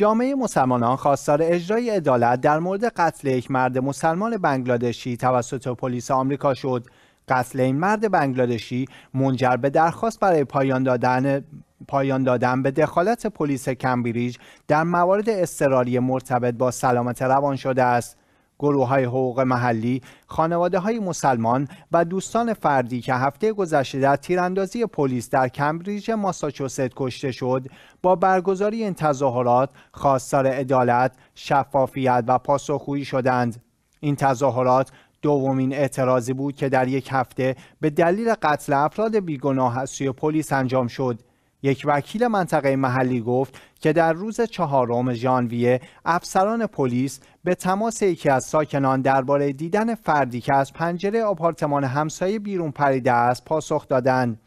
جامعه مسلمانان خواستار اجرای عدالت در مورد قتل یک مرد مسلمان بنگلادشی توسط پلیس آمریکا شد قتل این مرد بنگلادشی منجر به درخواست برای پایان دادن پایان دادن به دخالت پلیس کمبریج در موارد اضطراری مرتبط با سلامت روان شده است گروه های حقوق محلی، خانواده های مسلمان و دوستان فردی که هفته گذشته در تیراندازی پلیس در کمبریج ماساچوست کشته شد، با برگزاری این تظاهرات خواستار عدالت، شفافیت و پاسخگویی شدند. این تظاهرات دومین اعتراضی بود که در یک هفته به دلیل قتل افراد بیگناه از سوی پلیس انجام شد. یک وکیل منطقه محلی گفت که در روز چهارم ژانویه افسران پلیس به تماس یکی از ساکنان درباره دیدن فردی که از پنجره آپارتمان همسایه بیرون پریده است پاسخ دادند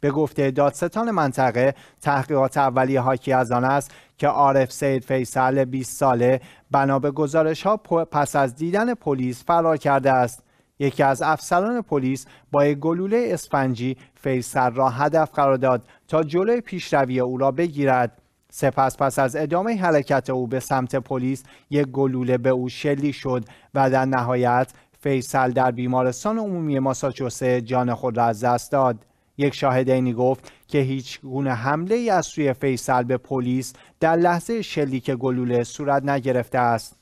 به گفته دادستان منطقه تحقیقات اولیه حاکی از آن است که عارف سید فیصل 20 ساله بنا به گزارش ها پس از دیدن پلیس فرار کرده است یکی از افسران پلیس با یک گلوله اسفنجی فیصل را هدف قرار داد تا جلوی پیشروی او را بگیرد سپس پس از ادامه حرکت او به سمت پلیس یک گلوله به او شلی شد و در نهایت فیصل در بیمارستان عمومی ماساچوسه جان خود را از دست داد یک اینی گفت که هیچ گونه حمله ای از سوی فیصل به پلیس در لحظه شلیک گلوله صورت نگرفته است